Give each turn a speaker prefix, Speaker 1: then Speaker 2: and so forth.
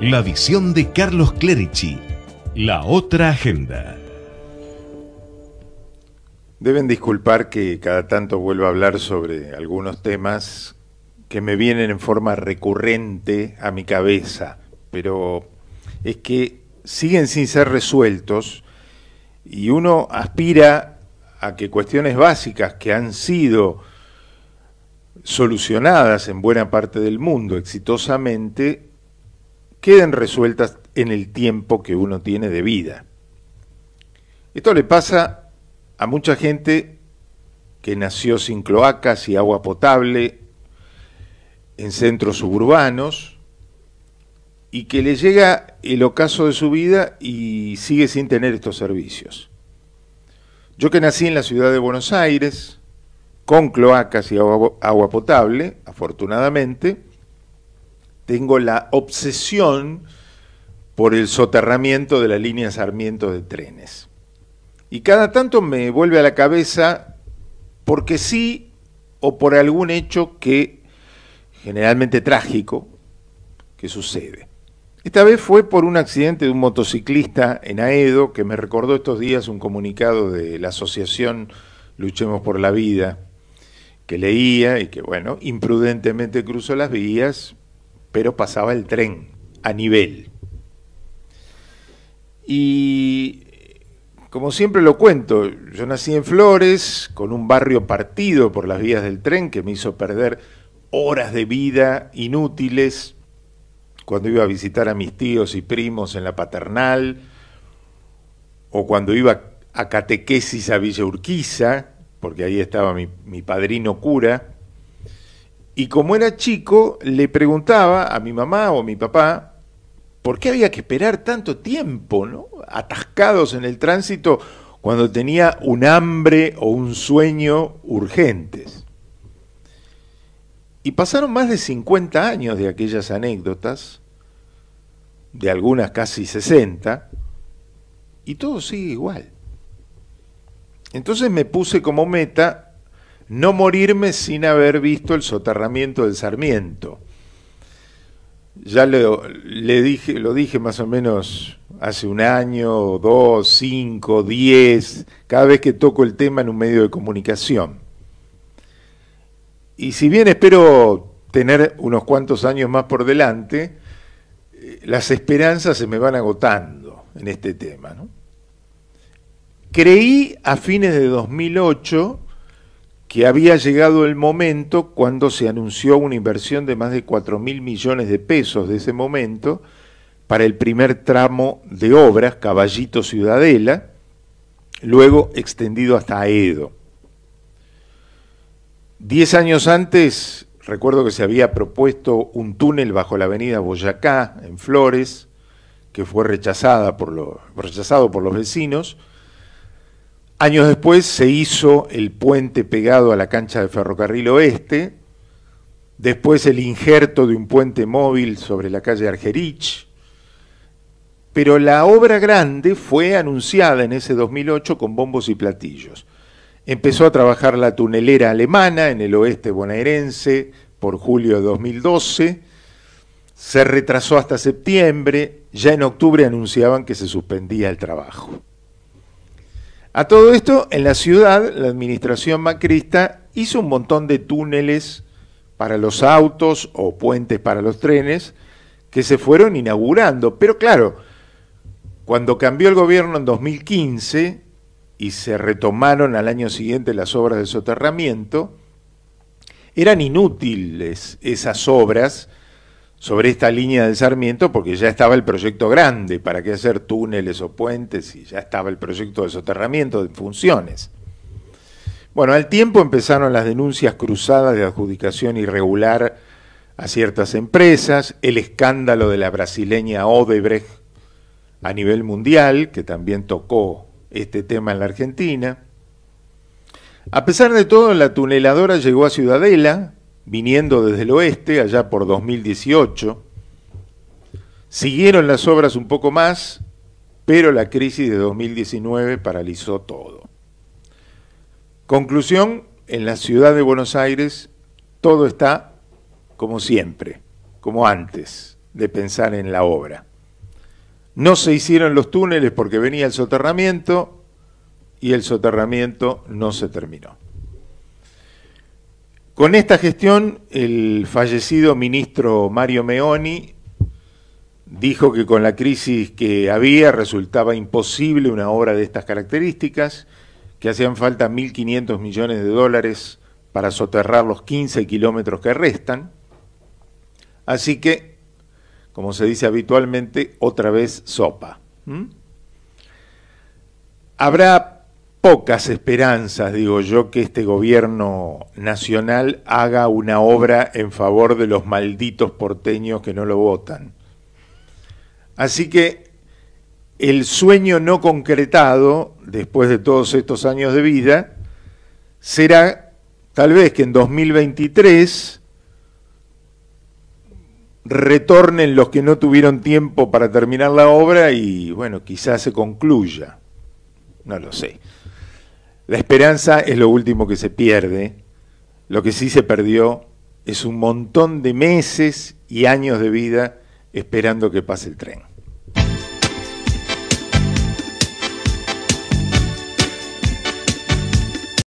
Speaker 1: La visión de Carlos Clerici. La otra agenda. Deben disculpar que cada tanto vuelva a hablar sobre algunos temas que me vienen en forma recurrente a mi cabeza, pero es que siguen sin ser resueltos y uno aspira a que cuestiones básicas que han sido solucionadas en buena parte del mundo exitosamente queden resueltas en el tiempo que uno tiene de vida. Esto le pasa a mucha gente que nació sin cloacas y agua potable en centros suburbanos y que le llega el ocaso de su vida y sigue sin tener estos servicios. Yo que nací en la ciudad de Buenos Aires, con cloacas y agua, agua potable, afortunadamente, tengo la obsesión por el soterramiento de la línea Sarmiento de trenes. Y cada tanto me vuelve a la cabeza porque sí o por algún hecho que generalmente trágico que sucede. Esta vez fue por un accidente de un motociclista en Aedo que me recordó estos días un comunicado de la asociación Luchemos por la Vida que leía y que, bueno, imprudentemente cruzó las vías pero pasaba el tren a nivel. Y como siempre lo cuento, yo nací en Flores, con un barrio partido por las vías del tren que me hizo perder horas de vida inútiles cuando iba a visitar a mis tíos y primos en la paternal, o cuando iba a catequesis a Villa Urquiza, porque ahí estaba mi, mi padrino cura, y como era chico, le preguntaba a mi mamá o a mi papá por qué había que esperar tanto tiempo, ¿no? Atascados en el tránsito cuando tenía un hambre o un sueño urgentes. Y pasaron más de 50 años de aquellas anécdotas, de algunas casi 60, y todo sigue igual. Entonces me puse como meta no morirme sin haber visto el soterramiento del Sarmiento. Ya lo, le dije, lo dije más o menos hace un año, dos, cinco, diez, cada vez que toco el tema en un medio de comunicación. Y si bien espero tener unos cuantos años más por delante, eh, las esperanzas se me van agotando en este tema. Creí a fines de 2008 que había llegado el momento cuando se anunció una inversión de más de 4 mil millones de pesos de ese momento para el primer tramo de obras, Caballito Ciudadela, luego extendido hasta Edo. Diez años antes, recuerdo que se había propuesto un túnel bajo la avenida Boyacá, en Flores, que fue rechazada por rechazado por los vecinos, Años después se hizo el puente pegado a la cancha de ferrocarril oeste, después el injerto de un puente móvil sobre la calle Argerich, pero la obra grande fue anunciada en ese 2008 con bombos y platillos. Empezó a trabajar la tunelera alemana en el oeste bonaerense por julio de 2012, se retrasó hasta septiembre, ya en octubre anunciaban que se suspendía el trabajo. A todo esto, en la ciudad, la administración macrista hizo un montón de túneles para los autos o puentes para los trenes que se fueron inaugurando. Pero claro, cuando cambió el gobierno en 2015 y se retomaron al año siguiente las obras de soterramiento, eran inútiles esas obras sobre esta línea de Sarmiento porque ya estaba el proyecto grande, para qué hacer túneles o puentes, y ya estaba el proyecto de soterramiento de funciones. Bueno, al tiempo empezaron las denuncias cruzadas de adjudicación irregular a ciertas empresas, el escándalo de la brasileña Odebrecht a nivel mundial, que también tocó este tema en la Argentina. A pesar de todo, la tuneladora llegó a Ciudadela, viniendo desde el oeste, allá por 2018. Siguieron las obras un poco más, pero la crisis de 2019 paralizó todo. Conclusión, en la ciudad de Buenos Aires todo está como siempre, como antes de pensar en la obra. No se hicieron los túneles porque venía el soterramiento y el soterramiento no se terminó. Con esta gestión, el fallecido ministro Mario Meoni dijo que con la crisis que había resultaba imposible una obra de estas características, que hacían falta 1.500 millones de dólares para soterrar los 15 kilómetros que restan. Así que, como se dice habitualmente, otra vez sopa. Habrá pocas esperanzas, digo yo, que este gobierno nacional haga una obra en favor de los malditos porteños que no lo votan. Así que el sueño no concretado, después de todos estos años de vida, será tal vez que en 2023 retornen los que no tuvieron tiempo para terminar la obra y bueno, quizás se concluya. No lo sé. La esperanza es lo último que se pierde. Lo que sí se perdió es un montón de meses y años de vida esperando que pase el tren.